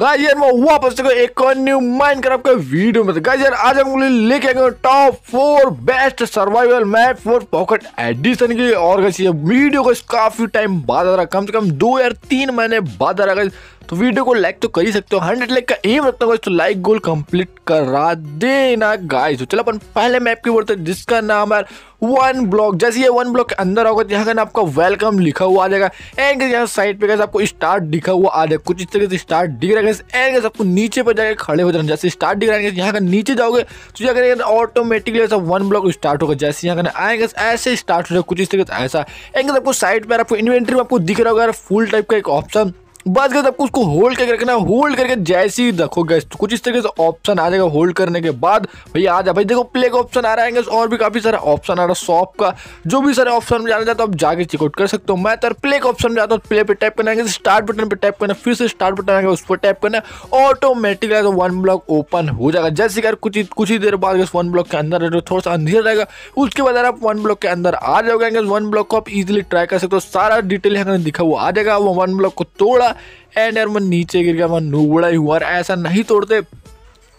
guys यार मैं वापस देखो तो एक और न्यू माइनक्राफ्ट का वीडियो में गाइस यार आज हम लेके आएंगे top four best survival map for pocket edition के और गाइस ये वीडियो को काफी टाइम बाद आ रहा कम से कम दो या तीन महीने बाद आ रहा गाइस तो वीडियो को लाइक तो कर ही सकते हो हंड्रेड लाइक का एम रखता हूँ तो लाइक गोल कंप्लीट करा देना गाइस तो चलो अपन पहले मैप की बोलते हैं जिसका नाम है वन ब्लॉक जैसे ये वन ब्लॉक के अंदर होगा तो यहाँ का ना आपका वेलकम लिखा हुआ आ जाएगा एंड यहाँ साइड पे आपको स्टार्ट दिखा हुआ आ जाएगा कुछ इस तरीके से स्टार्ट दिख रहा है एंड आपको नीचे पर जाकर खड़े हो जाए जैसे स्टार्ट दिख रहा है यहाँ का नीचे जाओगे तो यहाँ करेंगे ऑटोमेटिकली ऐसा वन ब्लॉक स्टार्ट होगा जैसे यहाँ का आएंगे ऐसे स्टार्ट हो जाएगा कुछ इस तरीके से ऐसा एंड आपको साइड पर आपको इन्वेंट्री में आपको दिख रहा होगा फुल टाइप का एक ऑप्शन बस गए तो आपको उसको होल्ड करके रखना है होल्ड करके जैसे ही गैस तो कुछ इस तरीके से ऑप्शन आ जाएगा होल्ड करने के बाद भाई आ जाए भाई देखो प्ले का ऑप्शन आ रहा है और भी काफ़ी सारा ऑप्शन आ रहा है शॉप का जो भी सारे ऑप्शन में जाना चाहते हो आप जाके चेकआउट कर सकते हो मैं तो प्ले का ऑप्शन में जाता हूँ प्ले पर टाइप करना है स्टार्ट बटन पर टाइप करना फिर से स्टार्ट बटन आएगा उस पर टाइप करना ऑटोमेटिक तो वन ब्लॉक ओपन हो जाएगा जैसे कि कुछ कुछ ही देर बाद वन ब्लॉक के अंदर थोड़ा सा अंधेर रहेगा उसके बाद आप वन ब्लॉक के अंदर आ जाओगे वन ब्लॉक को आप इजिली ट्राई कर सकते हो सारा डिटेल यहाँ दिखा हुआ आ जाएगा वो वन ब्लॉक को तोड़ा एंड यार मैं नीचे गिर गया मैं नूबड़ा ही हुआ ऐसा नहीं तोड़ते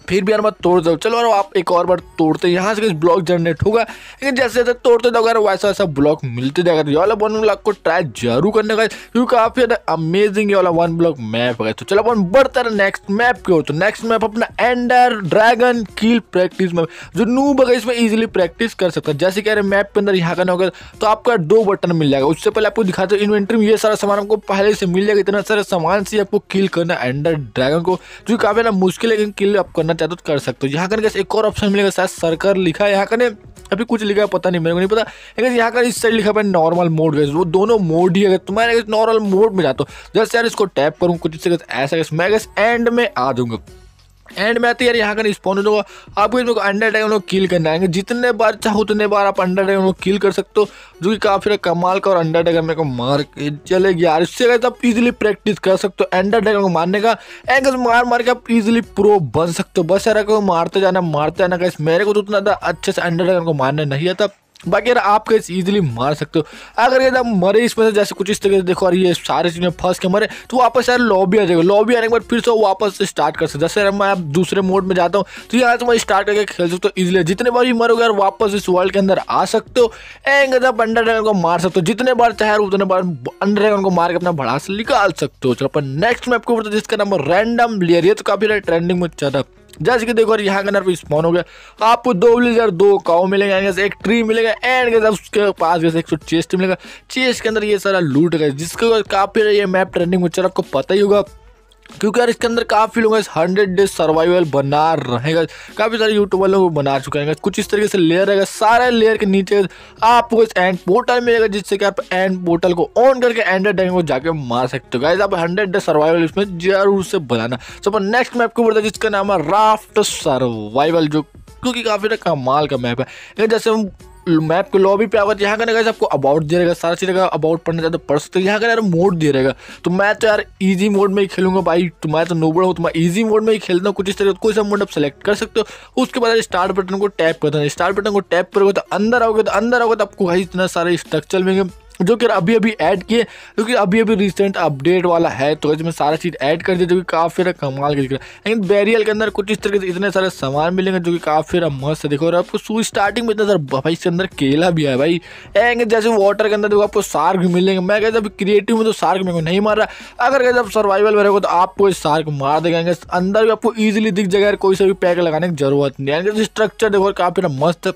फिर भी यार मैं तोड़ दो चलो यार आप एक और बार तोड़ते हैं यहाँ से ब्लॉक जनरेट होगा लेकिन जैसे जैसे तोड़ते जाओ यार वैसा वैसा ब्लॉक मिलते जाएगा तो ये वाला वन ब्लॉक को ट्राई जरूर करने का क्योंकि काफ़ी ज़्यादा अमेजिंग ये वाला वन ब्लॉक मैप है तो चलो अपन बढ़ते रहे नेक्स्ट मैप की ओर तो नेक्स्ट मैप अपना ender dragon kill practice map जो नू है इसमें ईजिली प्रैक्टिस कर सकता है जैसे कि रहे मैप के अंदर यहाँ करना होगा तो आपका दो बटन मिल जाएगा उससे पहले आपको दिखाते हो इन्वेंट्री में ये सारा सामान आपको पहले से मिल जाएगा इतना सारा सामान से आपको किल करना एंडर ड्रैगन को जो काफ़ी ज़्यादा मुश्किल है किल आप करना करना चाहते हो तो कर सकते हो यहाँ करके एक और ऑप्शन मिलेगा शायद सरकार लिखा है यहाँ करने अभी कुछ लिखा है पता नहीं मेरे को नहीं पता लेकिन यहाँ का इस साइड लिखा है नॉर्मल मोड गैस वो दोनों मोड ही अगर तुम्हारे नॉर्मल मोड में जाता हूँ जैसे यार इसको टैप करूँ कुछ ऐसा मैं एंड में आ जाऊँगा एंड में तो यार यहाँ का रिस्पॉन्स होगा आपको इसमें अंडर ड्रैगन को किल करना है जितने बार चाहो उतने बार आप अंडर ड्रैगन को किल कर सकते हो जो कि काफ़ी कमाल का और अंडर ड्रैगन मेरे को मार के चले गया यार इससे अगर तो आप इजीली प्रैक्टिस कर सकते हो अंडर ड्रैगन को मारने का एंड मार मार के आप इजिली प्रो बन सकते हो बस यार को मारते जाना मारते जाना का मेरे को तो उतना अच्छे से अंडर ड्रैगन को मारने नहीं आता बाकी यार आप कैसे इजीली मार सकते हो अगर यदि आप मरे इसमें से जैसे कुछ इस तरीके से देखो और ये सारे चीज़ें फंस के मरे तो वापस यार लॉबी आ जाएगा लॉबी आने के बाद फिर से वापस स्टार्ट कर सकते जैसे यार मैं आप दूसरे मोड में जाता हूँ तो यहाँ से मैं स्टार्ट करके खेल सकते हो इजिली जितने बार भी मरोगे यार वापस इस वर्ल्ड के अंदर आ सकते हो एंड एकदम अंडर ड्रैगन को मार सकते हो जितने बार चाहे उतने बार अंडर ड्रैगन को मार के अपना भड़ास निकाल सकते हो चलो अपन नेक्स्ट मैप को जिसका नाम रैंडम लेयर ये तो काफ़ी ट्रेंडिंग में ज़्यादा जैसे कि देखो यहाँ के अंदर भी स्पॉन हो गया आपको दो ब्लेजर दो काउ मिलेगा एक ट्री मिलेगा एंड गैस उसके पास गैस एक चेस्ट मिलेगा चेस्ट के अंदर ये सारा लूट गया जिसके काफ़ी ये मैप ट्रेंडिंग में चल आपको पता ही होगा क्योंकि यार इसके अंदर काफ़ी लोग इस हंड्रेड डेज सर्वाइवल बना रहे हैं काफ़ी सारे यूट्यूबर लोग बना चुके हैं कुछ इस तरीके से लेयर रहेगा सारे लेयर के नीचे आपको इस एंड पोर्टल मिलेगा जिससे कि आप एंड पोर्टल को ऑन करके एंडेड डैंग को जाके मार सकते हो गाइज आप हंड्रेड डेज सर्वाइवल इसमें जरूर से बनाना सो नेक्स्ट मैप को बोलता है जिसका नाम है राफ्ट सर्वाइवल जो क्योंकि काफ़ी कमाल का मैप है जैसे हम मैप के लॉबी पे आकर तो यहाँ करने आपको अबाउट दे रहेगा सारा चीज़ का अबाउट पढ़ने चाहते पढ़ सकते यहाँ का यार मोड दे रहेगा तो मैं तो यार इजी मोड में ही खेलूंगा भाई तुम्हारा तो नोबड़ हो तो मैं ईजी तो तो मोड में ही खेलता हूँ कुछ इस तरह कोई सा मोड आप सेलेक्ट कर सकते हो उसके बाद स्टार बटन को टैप देना स्टार बटन को टैप करोगे तो अंदर आओगे तो अंदर आओगे तो आपको भाई इतना सारे स्ट्रक्चर मिलेंगे जो कि अभी अभी ऐड किए क्योंकि अभी अभी रिसेंट अपडेट वाला है तो इसमें सारा चीज़ ऐड कर दिया जो कि काफ़ी कमाल के दिख रहा है लेकिन बैरियल के अंदर कुछ इस तरह से इतने सारे सामान मिलेंगे जो कि काफ़ी मस्त देखो और आपको सू स्टार्टिंग में इतना सारा भाई इसके अंदर केला भी है भाई एंगे जैसे वाटर के अंदर देखो आपको सार्क भी मिलेंगे मैं कहते अभी क्रिएटिव में तो सार्क मेरे को नहीं मार रहा अगर कहते आप सर्वाइवल में रहोगे तो आपको सार्क मार देगा अंदर भी आपको ईजिली दिख जाएगा कोई सा भी पैक लगाने की जरूरत नहीं है स्ट्रक्चर देखो काफ़ी मस्त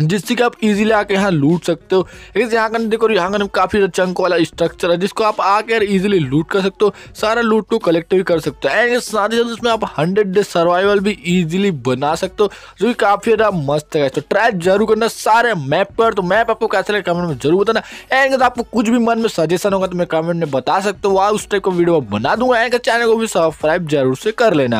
जिससे कि आप इजीली आके यहाँ लूट सकते हो यहाँ का देखो यहाँ का काफ़ी चंक वाला स्ट्रक्चर है जिसको आप यार इजीली लूट कर सकते हो सारा लूट को कलेक्ट भी कर सकते हो एंड साथ ही साथ उसमें आप हंड्रेड डे सर्वाइवल भी इजीली बना सकते हो जो कि काफ़ी ज़्यादा मस्त है तो ट्राई जरूर करना सारे मैप पर तो मैप आपको कैसे लगे कमेंट में जरूर बताना एंड आपको कुछ भी मन में सजेशन होगा तो मैं कमेंट में बता सकते हो वहाँ उस टाइप का वीडियो बना दूंगा एंड चैनल को भी सब्सक्राइब जरूर से कर लेना